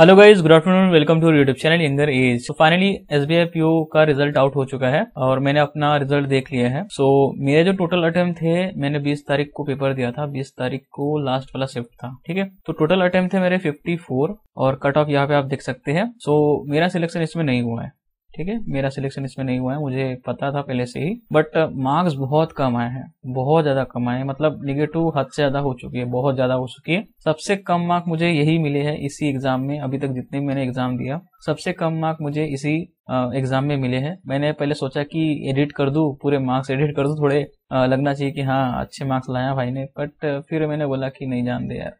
hello guys good afternoon welcome to YouTube channel Inder edge so finally S B I P O का result out हो चुका है और मैंने अपना रिजल्ट देख लिया है सो so, मेरे जो टोटल अटेम्प्ट थे मैंने 20 तारीख को पेपर दिया था 20 तारीख को लास्ट वाला शिफ्ट था ठीक है तो टोटल अटेम्प्ट थे मेरे 54 और कट ऑफ यहाँ पे आप देख सकते हैं सो so, मेरा सिलेक्शन इसमें नहीं हुआ है ठीक है मेरा सिलेक्शन इसमें नहीं हुआ है मुझे पता था पहले से ही बट मार्क्स uh, बहुत कम आए हैं बहुत ज्यादा कम आए हैं मतलब निगेटिव हद से ज्यादा हो चुकी है बहुत ज्यादा हो चुकी है सबसे कम मार्क मुझे यही मिले हैं इसी एग्जाम में अभी तक जितने मैंने एग्जाम दिया सबसे कम मार्क मुझे इसी एग्जाम uh, में मिले हैं मैंने पहले सोचा कि एडिट कर दू पूरे मार्क्स एडिट कर दू थोड़े uh, लगना चाहिए कि हाँ अच्छे मार्क्स लाया भाई ने बट फिर मैंने बोला कि नहीं जान दे यार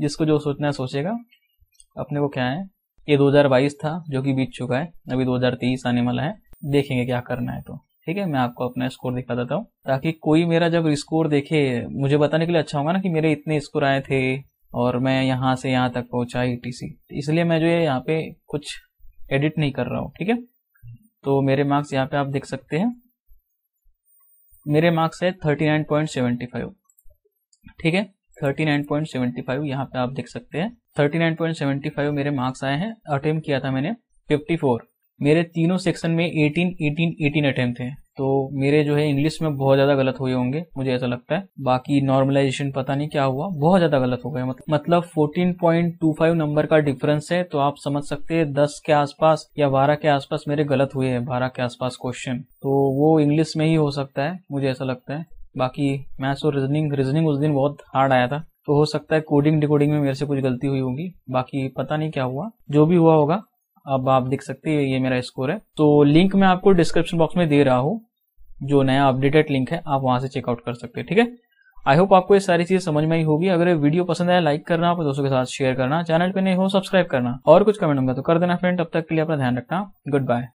जिसको जो सोचना है सोचेगा अपने को क्या है ये 2022 था जो कि बीत चुका है अभी 2023 आने वाला है देखेंगे क्या करना है तो ठीक है मैं आपको अपना स्कोर दिखा देता हूँ ताकि कोई मेरा जब स्कोर देखे मुझे बताने के लिए अच्छा होगा ना कि मेरे इतने स्कोर आए थे और मैं यहाँ से यहाँ तक पहुँचा ई e इसलिए मैं जो है यहाँ पे कुछ एडिट नहीं कर रहा हूँ ठीक है तो मेरे मार्क्स यहाँ पे आप देख सकते हैं मेरे मार्क्स है थर्टी ठीक है थर्टी फाइव यहाँ पे आप देख सकते हैं 39.75 मेरे मार्क्स आए हैं अटेम्प्ट किया था मैंने 54 मेरे तीनों सेक्शन में 18 18 18 अटेम्प्ट थे तो मेरे जो है इंग्लिश में बहुत ज्यादा गलत हुए होंगे मुझे ऐसा लगता है बाकी नॉर्मलाइजेशन पता नहीं क्या हुआ बहुत ज्यादा गलत हो गया मतलब 14.25 नंबर का डिफरेंस है तो आप समझ सकते हैं दस के आसपास या बारह के आसपास मेरे गलत हुए हैं बारह के आसपास क्वेश्चन तो वो इंग्लिश में ही हो सकता है मुझे ऐसा लगता है बाकी मैथ्स और रीजनिंग रीजनिंग उस दिन बहुत हार्ड आया था तो हो सकता है कोडिंग डिकोडिंग में मेरे से कुछ गलती हुई होगी बाकी पता नहीं क्या हुआ जो भी हुआ होगा अब आप देख सकते हैं ये मेरा स्कोर है तो लिंक मैं आपको डिस्क्रिप्शन बॉक्स में दे रहा हूँ जो नया अपडेटेड लिंक है आप वहां से चेकआउट कर सकते हैं ठीक है आई होप आपको ये सारी चीजें समझ में आई होगी अगर ये वीडियो पसंद आया लाइक करना आप दोस्तों के साथ शेयर करना चैनल पे नहीं हो सब्सक्राइब करना और कुछ कमेंट होगा तो कर देना फ्रेंड तब तक के लिए अपना ध्यान रखना गुड बाय